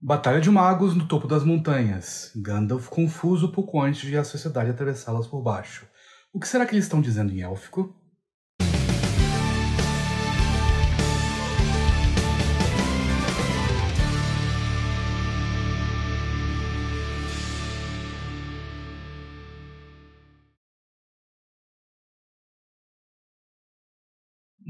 Batalha de magos no topo das montanhas. Gandalf confuso pouco antes de a sociedade atravessá-las por baixo. O que será que eles estão dizendo em élfico?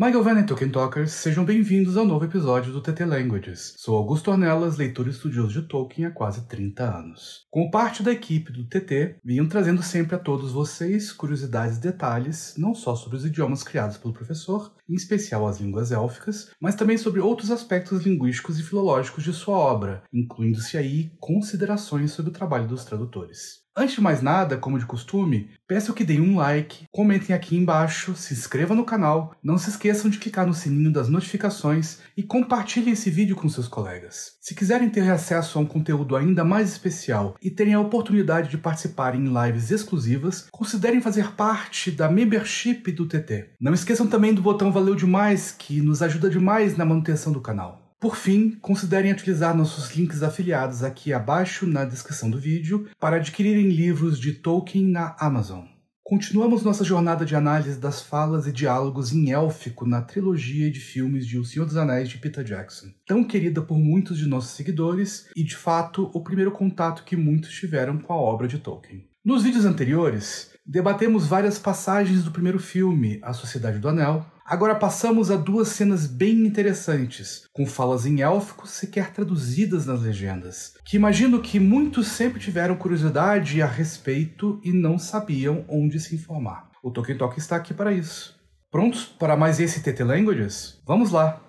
Michael Tolkien Talkers, sejam bem-vindos ao novo episódio do TT Languages. Sou Augusto Ornelas, leitor e estudioso de Tolkien há quase 30 anos. Como parte da equipe do TT, vinham trazendo sempre a todos vocês curiosidades e detalhes, não só sobre os idiomas criados pelo professor, em especial as línguas élficas, mas também sobre outros aspectos linguísticos e filológicos de sua obra, incluindo-se aí considerações sobre o trabalho dos tradutores. Antes de mais nada, como de costume, peço que deem um like, comentem aqui embaixo, se inscrevam no canal, não se esqueçam de clicar no sininho das notificações e compartilhem esse vídeo com seus colegas. Se quiserem ter acesso a um conteúdo ainda mais especial e terem a oportunidade de participar em lives exclusivas, considerem fazer parte da membership do TT. Não esqueçam também do botão Valeu Demais, que nos ajuda demais na manutenção do canal. Por fim, considerem utilizar nossos links afiliados aqui abaixo na descrição do vídeo para adquirirem livros de Tolkien na Amazon. Continuamos nossa jornada de análise das falas e diálogos em élfico na trilogia de filmes de O Senhor dos Anéis de Peter Jackson, tão querida por muitos de nossos seguidores e, de fato, o primeiro contato que muitos tiveram com a obra de Tolkien. Nos vídeos anteriores, debatemos várias passagens do primeiro filme, A Sociedade do Anel, Agora passamos a duas cenas bem interessantes, com falas em élfico sequer traduzidas nas legendas, que imagino que muitos sempre tiveram curiosidade a respeito e não sabiam onde se informar. O Tolkien Talk está aqui para isso. Prontos para mais esse TT Languages? Vamos lá!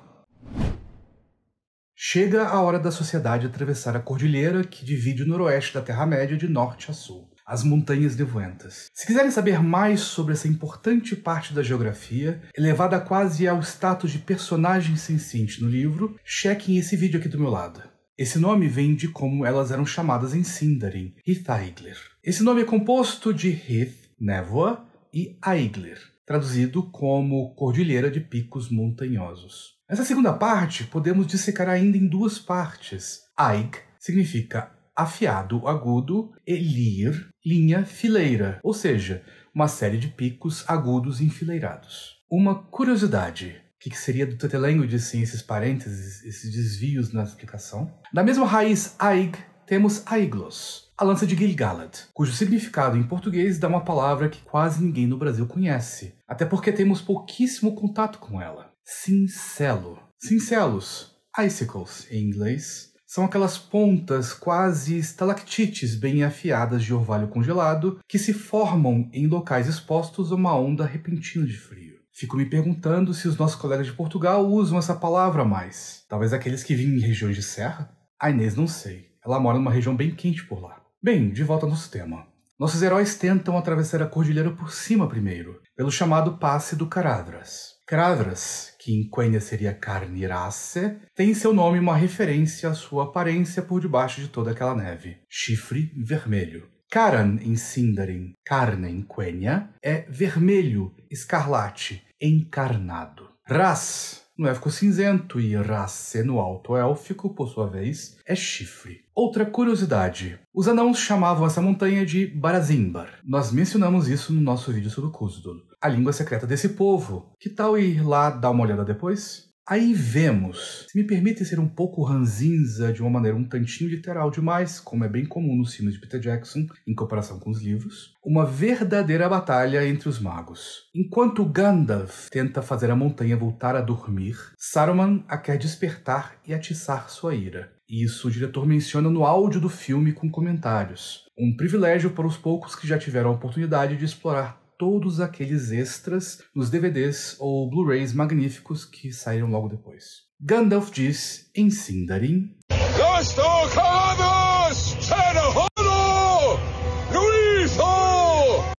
Chega a hora da sociedade atravessar a cordilheira que divide o noroeste da Terra-média de norte a sul as Montanhas Nevoentas. Se quiserem saber mais sobre essa importante parte da geografia, elevada quase ao status de personagem senciente no livro, chequem esse vídeo aqui do meu lado. Esse nome vem de como elas eram chamadas em Sindarin, Hithaigler. Esse nome é composto de Hith, névoa, e Aigler, traduzido como Cordilheira de Picos Montanhosos. Essa segunda parte, podemos dissecar ainda em duas partes. Aig significa afiado, agudo, elir, linha, fileira, ou seja, uma série de picos agudos enfileirados. Uma curiosidade, o que, seria do tetelengo de sim, esses parênteses, esses desvios na explicação? Da mesma raiz aig, temos aiglos, a lança de Gilgalad, cujo significado em português dá uma palavra que quase ninguém no Brasil conhece, até porque temos pouquíssimo contato com ela. Cincelo. Cincelos, icicles em inglês, são aquelas pontas quase estalactites bem afiadas de orvalho congelado que se formam em locais expostos a uma onda repentina de frio. Fico me perguntando se os nossos colegas de Portugal usam essa palavra mais. Talvez aqueles que vivem em regiões de serra? A ah, Inês não sei. Ela mora numa região bem quente por lá. Bem, de volta ao nosso tema. Nossos heróis tentam atravessar a cordilheira por cima primeiro, pelo chamado Passe do Caradras. Kravras, que em Quenya seria carnirace, tem em seu nome uma referência à sua aparência por debaixo de toda aquela neve, chifre vermelho. Karan em Sindarin, carne em Quenya, é vermelho, escarlate, encarnado. Ras no élfico cinzento e Rasse no alto élfico, por sua vez, é chifre. Outra curiosidade: os anãos chamavam essa montanha de Barazimbar. Nós mencionamos isso no nosso vídeo sobre o Cusdul, a língua secreta desse povo. Que tal ir lá dar uma olhada depois? Aí vemos, se me permitem ser um pouco ranzinza de uma maneira um tantinho literal demais, como é bem comum nos filmes de Peter Jackson, em comparação com os livros, uma verdadeira batalha entre os magos. Enquanto Gandalf tenta fazer a montanha voltar a dormir, Saruman a quer despertar e atiçar sua ira. Isso o diretor menciona no áudio do filme com comentários. Um privilégio para os poucos que já tiveram a oportunidade de explorar todos aqueles extras nos DVDs ou Blu-rays magníficos que saíram logo depois. Gandalf diz em Sindarin: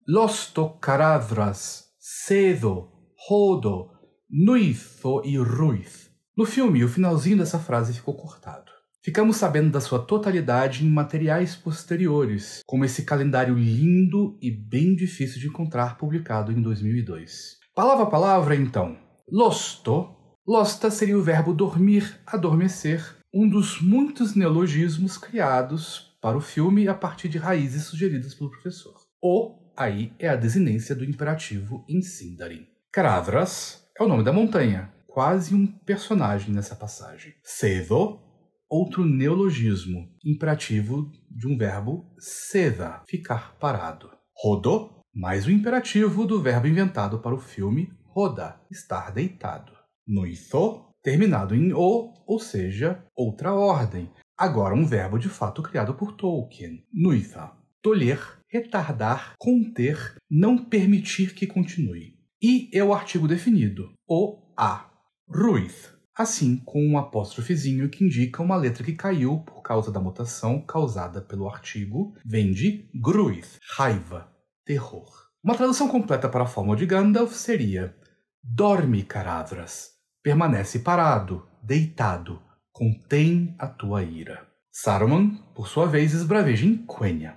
Los Tocaradras, Cedo, Rodo, Nuizo e Ruith. No filme, o finalzinho dessa frase ficou cortado. Ficamos sabendo da sua totalidade em materiais posteriores, como esse calendário lindo e bem difícil de encontrar publicado em 2002. Palavra a palavra, então. Losto. Losta seria o verbo dormir, adormecer, um dos muitos neologismos criados para o filme a partir de raízes sugeridas pelo professor. O aí é a desinência do imperativo em Sindarin. Caradras é o nome da montanha, quase um personagem nessa passagem. Sevo outro neologismo, imperativo de um verbo seda, ficar parado. Rodou, mais o imperativo do verbo inventado para o filme roda, estar deitado. Noiso, terminado em o, ou seja, outra ordem. Agora um verbo de fato criado por Tolkien. Nuitha, tolher, retardar, conter, não permitir que continue. E é o artigo definido, o a. Ruith, assim com um apóstrofezinho que indica uma letra que caiu por causa da mutação causada pelo artigo, vem de gruith, raiva, terror. Uma tradução completa para a forma de Gandalf seria Dorme, Caradras, permanece parado, deitado, contém a tua ira. Saruman, por sua vez, esbraveja em Quenya.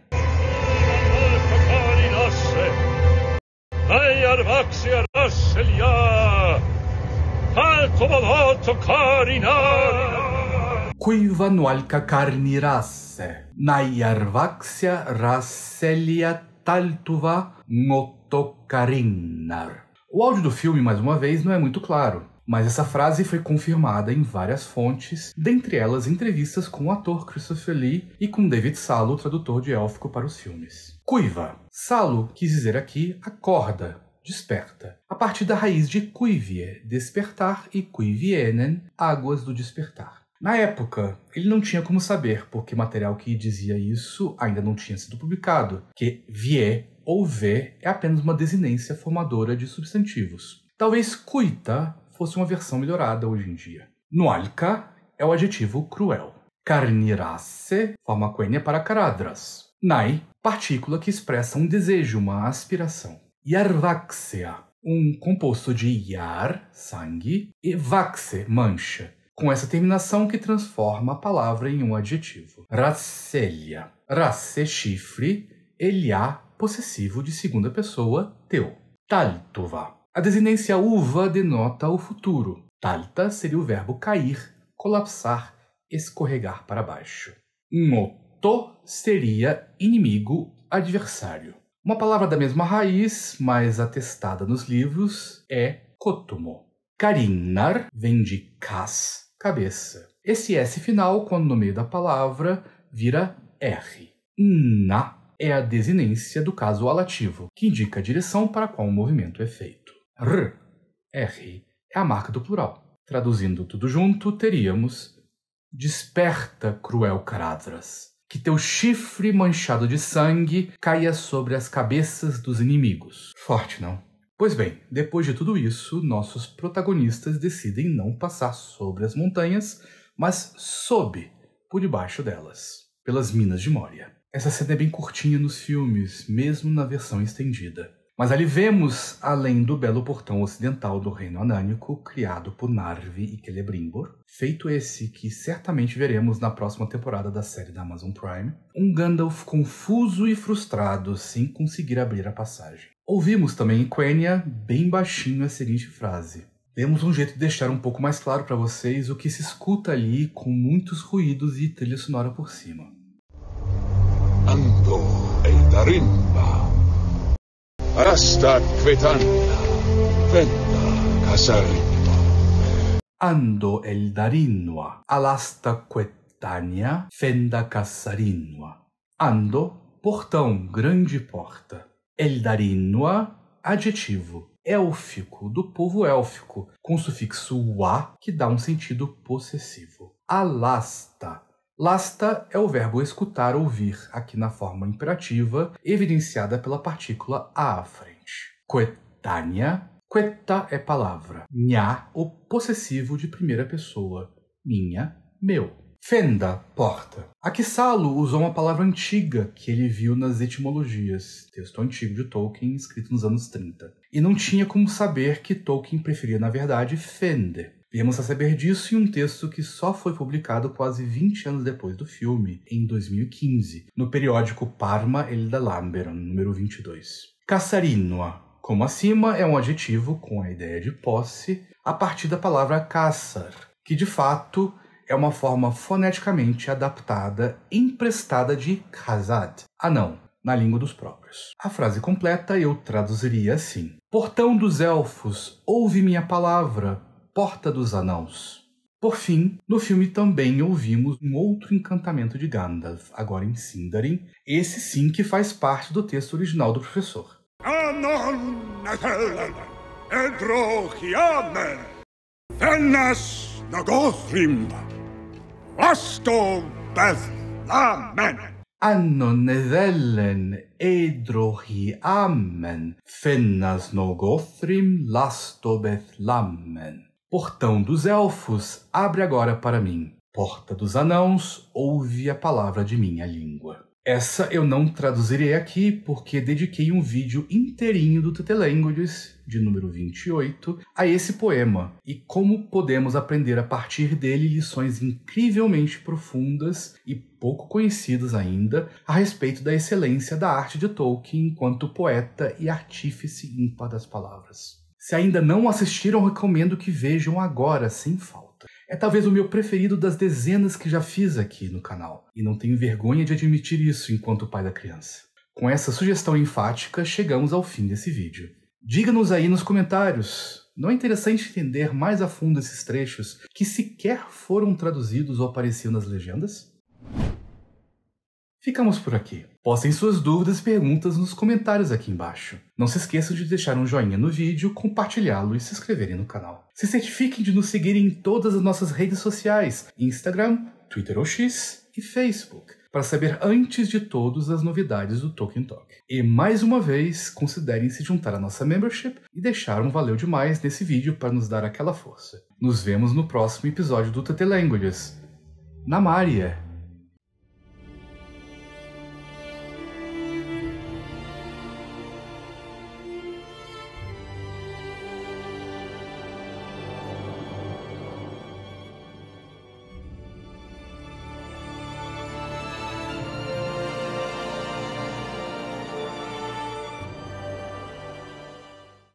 Cuiva nualca carni rasse, naiarvaxia rasselia taltuva notocarinar. O áudio do filme, mais uma vez, não é muito claro, mas essa frase foi confirmada em várias fontes, dentre elas entrevistas com o ator Christopher Lee e com David Salo, tradutor de élfico para os filmes. Cuiva. Salo quis dizer aqui acorda, desperta. A partir da raiz de cuivie, despertar, e cuivienen, águas do despertar. Na época, ele não tinha como saber, porque material que dizia isso ainda não tinha sido publicado, que vie ou vê é apenas uma desinência formadora de substantivos. Talvez cuita fosse uma versão melhorada hoje em dia. Nualka é o adjetivo cruel. Carnirace, forma quenya para caradras. Nai, partícula que expressa um desejo, uma aspiração. Yarvaxia, um composto de yar, sangue, e vaxe, mancha, com essa terminação que transforma a palavra em um adjetivo. rasselia, rasse, chifre, elia, é possessivo de segunda pessoa, teu. Taltova, a desinência uva denota o futuro. Talta seria o verbo cair, colapsar, escorregar para baixo. Noto seria inimigo, adversário. Uma palavra da mesma raiz, mas atestada nos livros, é kotomo. Karinar vem de kas, cabeça. Esse S final, quando no meio da palavra, vira R. Na é a desinência do caso alativo, que indica a direção para a qual o movimento é feito. R, R é a marca do plural. Traduzindo tudo junto, teríamos Desperta, cruel Caradras que teu chifre manchado de sangue caia sobre as cabeças dos inimigos. Forte, não? Pois bem, depois de tudo isso, nossos protagonistas decidem não passar sobre as montanhas, mas sob, por debaixo delas, pelas minas de Moria. Essa cena é bem curtinha nos filmes, mesmo na versão estendida. Mas ali vemos, além do belo portão ocidental do reino anânico, criado por Narvi e Celebrimbor, feito esse que certamente veremos na próxima temporada da série da Amazon Prime, um Gandalf confuso e frustrado sem conseguir abrir a passagem. Ouvimos também em Quenya, bem baixinho, a seguinte frase. "Temos um jeito de deixar um pouco mais claro para vocês o que se escuta ali com muitos ruídos e trilha sonora por cima. Andor e darimba. Arastat kvetan. Venta kasarin. Ando el darinua, alasta quetania, fenda cassarinua. Ando, portão, grande porta. Eldarinua, adjetivo. Élfico, do povo élfico, com sufixo a, que dá um sentido possessivo. Alasta, Lasta é o verbo escutar, ouvir, aqui na forma imperativa, evidenciada pela partícula a à frente. Coetânia, Queta é palavra. Nha, o possessivo de primeira pessoa. Minha, meu. Fenda, porta. Aquisalo usou uma palavra antiga que ele viu nas etimologias, texto antigo de Tolkien, escrito nos anos 30. E não tinha como saber que Tolkien preferia, na verdade, fende, Viemos a saber disso em um texto que só foi publicado quase 20 anos depois do filme, em 2015, no periódico Parma e da Lamberon, número 22. Caçarinoa, como acima, é um adjetivo com a ideia de posse a partir da palavra caçar, que de fato é uma forma foneticamente adaptada, emprestada de casad, não, na língua dos próprios. A frase completa eu traduziria assim: Portão dos elfos, ouve minha palavra, Porta dos Anãos. Por fim, no filme também ouvimos um outro encantamento de Gandalf, agora em Sindarin, esse sim que faz parte do texto original do professor. Annonevelen edrohi amen, fennas nogothrim lastobeth lamen. Portão dos elfos, abre agora para mim. Porta dos anãos, ouve a palavra de minha língua. Essa eu não traduzirei aqui porque dediquei um vídeo inteirinho do TT Languages, de número 28, a esse poema e como podemos aprender a partir dele lições incrivelmente profundas e pouco conhecidas ainda a respeito da excelência da arte de Tolkien enquanto poeta e artífice ímpar das palavras. Se ainda não assistiram, recomendo que vejam agora, sem falta. É talvez o meu preferido das dezenas que já fiz aqui no canal, e não tenho vergonha de admitir isso enquanto pai da criança. Com essa sugestão enfática, chegamos ao fim desse vídeo. Diga-nos aí nos comentários. Não é interessante entender mais a fundo esses trechos que sequer foram traduzidos ou apareciam nas legendas? Ficamos por aqui. Postem suas dúvidas e perguntas nos comentários aqui embaixo. Não se esqueçam de deixar um joinha no vídeo, compartilhá-lo e se inscreverem no canal. Se certifiquem de nos seguirem em todas as nossas redes sociais, Instagram, Twitter ou X e Facebook, para saber antes de todas as novidades do Tolkien Talk. E mais uma vez, considerem se juntar à nossa membership e deixar um valeu demais nesse vídeo para nos dar aquela força. Nos vemos no próximo episódio do TT Languages. Na Maria!